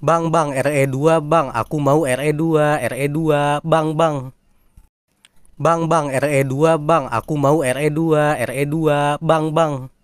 Bang, bang, RE2, bang, aku mau RE2, RE2, bang, bang. Bang, bang, RE2, bang, aku mau RE2, RE2, bang, bang.